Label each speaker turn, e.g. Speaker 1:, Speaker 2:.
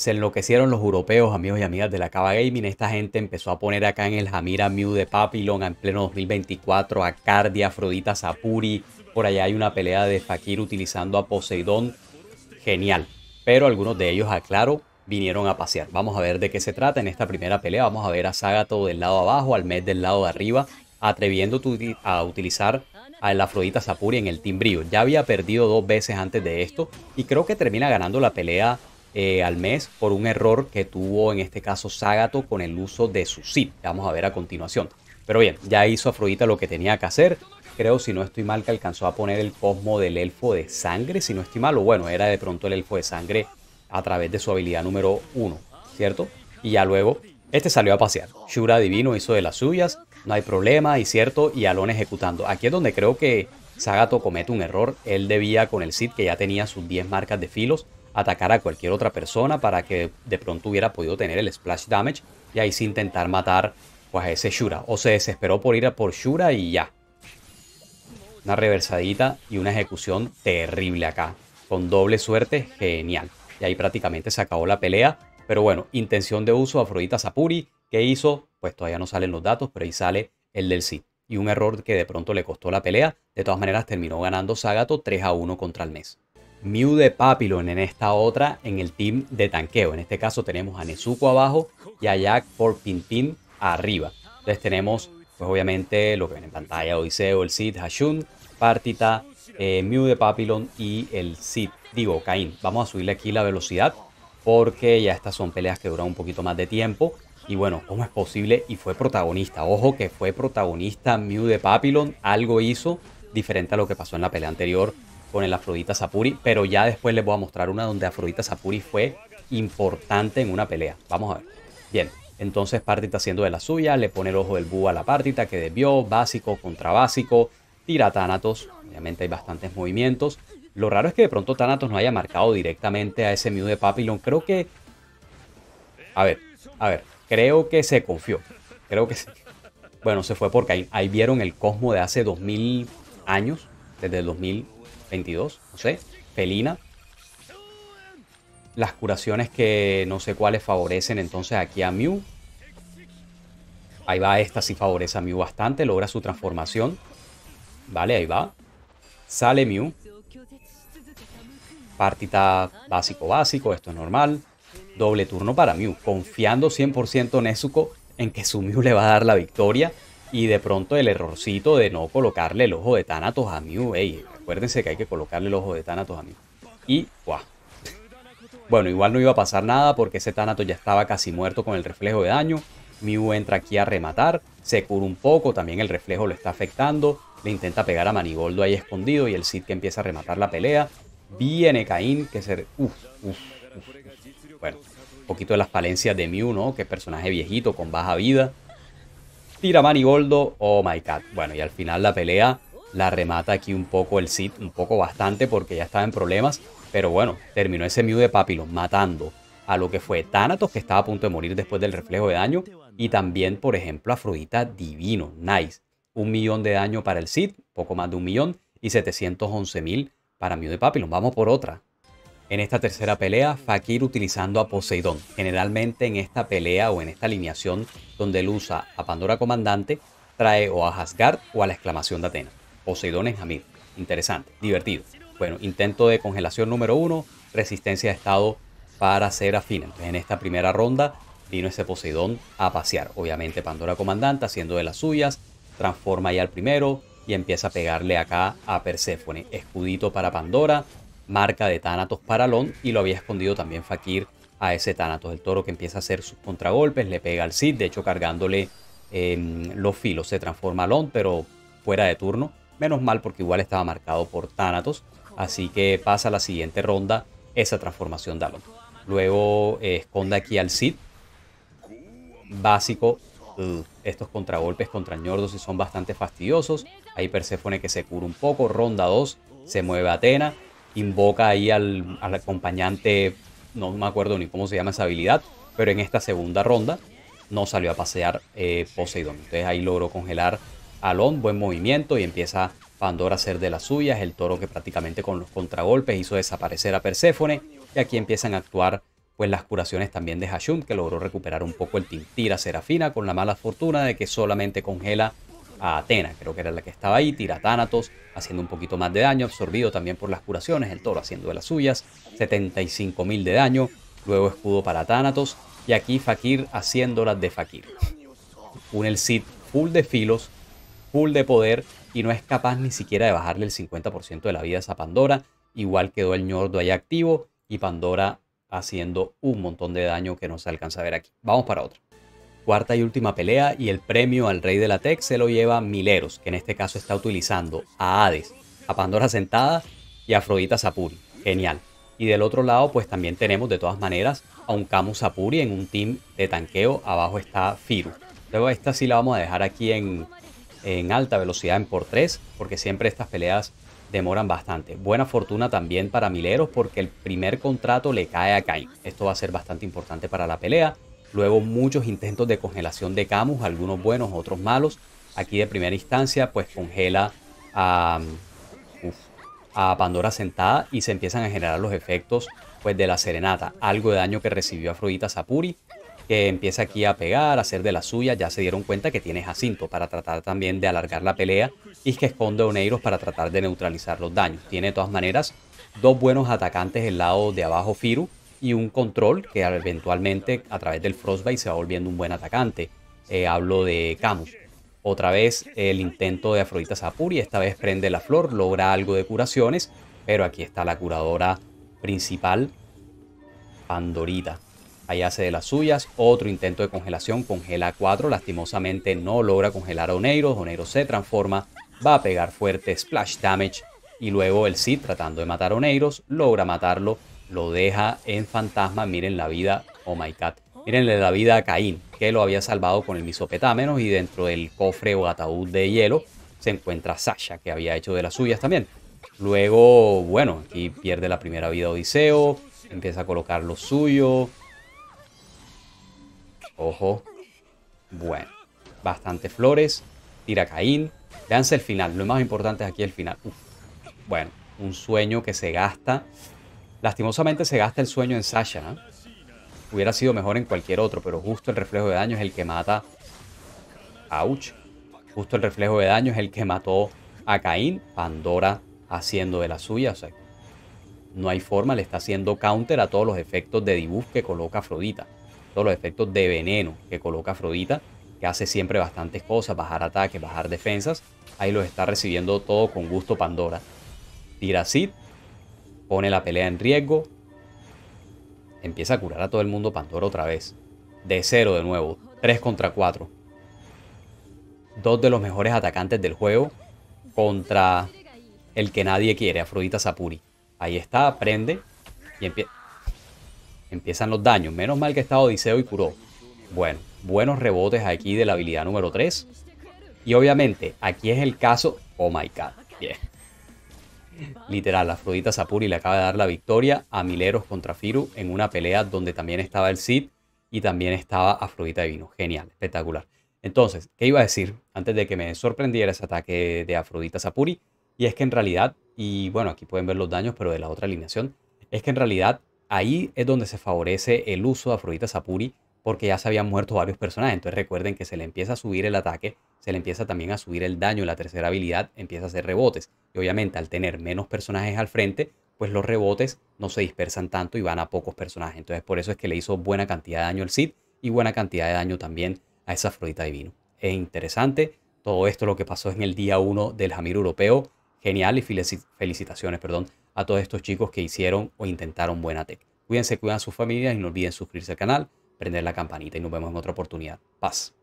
Speaker 1: Se enloquecieron los europeos, amigos y amigas de la Cava Gaming. Esta gente empezó a poner acá en el Jamira Mew de Papillon en pleno 2024 a Cardia, Afrodita, Sapuri. Por allá hay una pelea de Fakir utilizando a Poseidón. Genial. Pero algunos de ellos, aclaro, vinieron a pasear. Vamos a ver de qué se trata en esta primera pelea. Vamos a ver a Sagato del lado abajo, al Med del lado de arriba, atreviendo a utilizar a la Afrodita Sapuri en el timbrío. Ya había perdido dos veces antes de esto y creo que termina ganando la pelea eh, al mes por un error que tuvo en este caso Zagato con el uso de su cid Vamos a ver a continuación. Pero bien, ya hizo Afrodita lo que tenía que hacer. Creo, si no estoy mal, que alcanzó a poner el cosmo del elfo de sangre, si no estoy mal, o bueno, era de pronto el elfo de sangre a través de su habilidad número 1, ¿cierto? Y ya luego, este salió a pasear. Shura Divino hizo de las suyas, no hay problema, y cierto, y Alon ejecutando. Aquí es donde creo que Sagato comete un error. Él debía con el Cid, que ya tenía sus 10 marcas de filos, atacar a cualquier otra persona para que de pronto hubiera podido tener el splash damage y ahí sin intentar matar pues, a ese Shura. O se desesperó por ir a por Shura y ya. Una reversadita y una ejecución terrible acá. Con doble suerte, genial. Y ahí prácticamente se acabó la pelea. Pero bueno, intención de uso Afrodita Sapuri. que hizo? Pues todavía no salen los datos, pero ahí sale el del sí. Y un error que de pronto le costó la pelea. De todas maneras, terminó ganando Sagato 3 a 1 contra el mes. Mew de Papillon en esta otra en el team de tanqueo. En este caso tenemos a Nezuko abajo y a Jack por Pin arriba. Entonces tenemos, pues obviamente, lo que ven en pantalla, Odiseo, el Cid, Hashun, Partita, eh, Mew de Papillon y el Cid, digo, Cain. Vamos a subirle aquí la velocidad porque ya estas son peleas que duran un poquito más de tiempo. Y bueno, ¿cómo es posible? Y fue protagonista. Ojo que fue protagonista Mew de Papillon. Algo hizo diferente a lo que pasó en la pelea anterior con el Afrodita Sapuri, pero ya después les voy a mostrar una donde Afrodita Sapuri fue importante en una pelea. Vamos a ver. Bien, entonces Partita haciendo de la suya, le pone el ojo del búho a la Partita que debió, básico contra básico, tira Thanatos, obviamente hay bastantes movimientos. Lo raro es que de pronto Thanatos no haya marcado directamente a ese Mew de Papillon, creo que... A ver, a ver, creo que se confió, creo que Bueno, se fue porque ahí vieron el Cosmo de hace 2000 años, desde el 2022, no sé, Pelina. Las curaciones que no sé cuáles favorecen entonces aquí a Mew. Ahí va, esta sí favorece a Mew bastante, logra su transformación. Vale, ahí va. Sale Mew. Partita básico básico, esto es normal. Doble turno para Mew, confiando 100% en Nezuko en que su Mew le va a dar la victoria y de pronto el errorcito de no colocarle el ojo de Thanatos a Mew. Ey, acuérdense que hay que colocarle el ojo de Thanatos a Mew. Y, ¡guau! Bueno, igual no iba a pasar nada porque ese Thanatos ya estaba casi muerto con el reflejo de daño. Mew entra aquí a rematar, se cura un poco, también el reflejo lo está afectando. Le intenta pegar a Manigoldo ahí escondido y el Cid que empieza a rematar la pelea. Viene Caín, que se... Uf, uf, Bueno, un poquito de las palencias de Mew, ¿no? Que es personaje viejito, con baja vida tira Manigoldo, oh my god. Bueno, y al final la pelea la remata aquí un poco el Cid, un poco bastante porque ya estaba en problemas, pero bueno, terminó ese Mew de Papillon matando a lo que fue Thanatos, que estaba a punto de morir después del reflejo de daño, y también, por ejemplo, Afrodita Divino, nice. Un millón de daño para el Cid, poco más de un millón, y 711 mil para Mew de Papillon. Vamos por otra. En esta tercera pelea, Fakir utilizando a Poseidón. Generalmente en esta pelea o en esta alineación donde él usa a Pandora Comandante, trae o a Asgard o a la exclamación de Atena. Poseidón es Hamid. Interesante, divertido. Bueno, intento de congelación número uno, resistencia de estado para ser Entonces en esta primera ronda vino ese Poseidón a pasear. Obviamente Pandora Comandante haciendo de las suyas, transforma ya al primero y empieza a pegarle acá a Perséfone. Escudito para Pandora, marca de Thanatos para Lon y lo había escondido también Fakir a ese Thanatos. El toro que empieza a hacer sus contragolpes, le pega al Cid, de hecho cargándole em, los filos. Se transforma a Lon, pero fuera de turno. Menos mal porque igual estaba marcado por Thanatos. Así que pasa la siguiente ronda esa transformación de Alon. Luego esconda eh, esconde aquí al Cid. Básico. Uh, estos contragolpes contra ñordos y son bastante fastidiosos. Ahí Persefone que se cura un poco. Ronda 2. Se mueve Atena invoca ahí al, acompañante, no me acuerdo ni cómo se llama esa habilidad, pero en esta segunda ronda no salió a pasear eh, Poseidón. Entonces ahí logró congelar a Lon buen movimiento y empieza Pandora a hacer de las suyas, el toro que prácticamente con los contragolpes hizo desaparecer a Perséfone y aquí empiezan a actuar pues las curaciones también de Hashun que logró recuperar un poco el Tintira Serafina con la mala fortuna de que solamente congela a Atena, creo que era la que estaba ahí, tira a Thanatos, haciendo un poquito más de daño, absorbido también por las curaciones, el toro haciendo de las suyas, 75.000 de daño, luego escudo para Thanatos, y aquí Fakir haciéndola de Fakir. Un el Cid full de filos, full de poder, y no es capaz ni siquiera de bajarle el 50% de la vida a esa Pandora, igual quedó el ñordo ahí activo, y Pandora haciendo un montón de daño que no se alcanza a ver aquí. Vamos para otra cuarta y última pelea y el premio al rey de la tech se lo lleva Mileros, que en este caso está utilizando a Hades, a Pandora Sentada y a Afrodita Sapuri. Genial. Y del otro lado, pues también tenemos de todas maneras a un Camus Sapuri en un team de tanqueo. Abajo está Firu. Luego esta sí la vamos a dejar aquí en, alta velocidad en por 3, porque siempre estas peleas demoran bastante. Buena fortuna también para Mileros porque el primer contrato le cae a Kai Esto va a ser bastante importante para la pelea luego muchos intentos de congelación de camus, algunos buenos, otros malos. Aquí de primera instancia pues congela a, Pandora sentada y se empiezan a generar los efectos pues de la serenata, algo de daño que recibió Afrodita Sapuri, que empieza aquí a pegar, a hacer de la suya, ya se dieron cuenta que tiene Jacinto para tratar también de alargar la pelea y que esconde a Oneiros para tratar de neutralizar los daños. Tiene de todas maneras dos buenos atacantes el lado de abajo Firu, y un control que eventualmente a través del Frostbite se va volviendo un buen atacante. Eh, hablo de Camus. Otra vez el intento de Afrodita Sapuri, esta vez prende la flor, logra algo de curaciones, pero aquí está la curadora principal, Pandorita. Ahí hace de las suyas, otro intento de congelación, congela a 4, lastimosamente no logra congelar a Oneiro, Oneiro se transforma, va a pegar fuerte splash damage y luego el Cid tratando de matar a Oneiros logra matarlo lo deja en fantasma. Miren la vida, oh my god. Mirenle la vida a Caín, que lo había salvado con el misopetámenos y dentro del cofre o ataúd de hielo se encuentra Sasha, que había hecho de las suyas también. Luego, bueno, aquí pierde la primera vida Odiseo, empieza a colocar lo suyo. Ojo. Bueno, bastantes flores, tira Caín. Veanse el final, lo más importante es aquí el final. Bueno, un sueño que se gasta Lastimosamente se gasta el sueño en Sasha. Hubiera sido mejor en cualquier otro, pero justo el reflejo de daño es el que mata. ¡Auch! Justo el reflejo de daño es el que mató a Caín. Pandora haciendo de la suya. O sea, no hay forma, le está haciendo counter a todos los efectos de debuff que coloca Afrodita. Todos los efectos de veneno que coloca Afrodita, que hace siempre bastantes cosas, bajar ataques, bajar defensas. Ahí los está recibiendo todo con gusto Pandora. Tirasit pone la pelea en riesgo, empieza a curar a todo el mundo Pandora otra vez. De cero de nuevo, 3 contra 4. Dos de los mejores atacantes del juego contra el que nadie quiere, Afrodita Sapuri. Ahí está, aprende y empiezan los daños. Menos mal que está Odiseo y curó. Bueno, buenos rebotes aquí de la habilidad número 3. Y obviamente, aquí es el caso... Oh my god, yeah. Literal, Afrodita Sapuri le acaba de dar la victoria a Mileros contra Firu en una pelea donde también estaba el Cid y también estaba Afrodita Divino. Genial, espectacular. Entonces, ¿qué iba a decir antes de que me sorprendiera ese ataque de Afrodita Sapuri? Y es que en realidad, y bueno, aquí pueden ver los daños, pero de la otra alineación, es que en realidad ahí es donde se favorece el uso de Afrodita Sapuri porque ya se habían muerto varios personajes. Entonces recuerden que se le empieza a subir el ataque se le empieza también a subir el daño. La tercera habilidad empieza a hacer rebotes. Y obviamente al tener menos personajes al frente, pues los rebotes no se dispersan tanto y van a pocos personajes. Entonces por eso es que le hizo buena cantidad de daño al Cid y buena cantidad de daño también a esa Afrodita Divino. Es interesante todo esto lo que pasó en el día 1 del Jamir Europeo. Genial y felicitaciones, perdón, a todos estos chicos que hicieron o intentaron buena tech. Cuídense, cuidan a sus familias y no olviden suscribirse al canal, prender la campanita y nos vemos en otra oportunidad. Paz.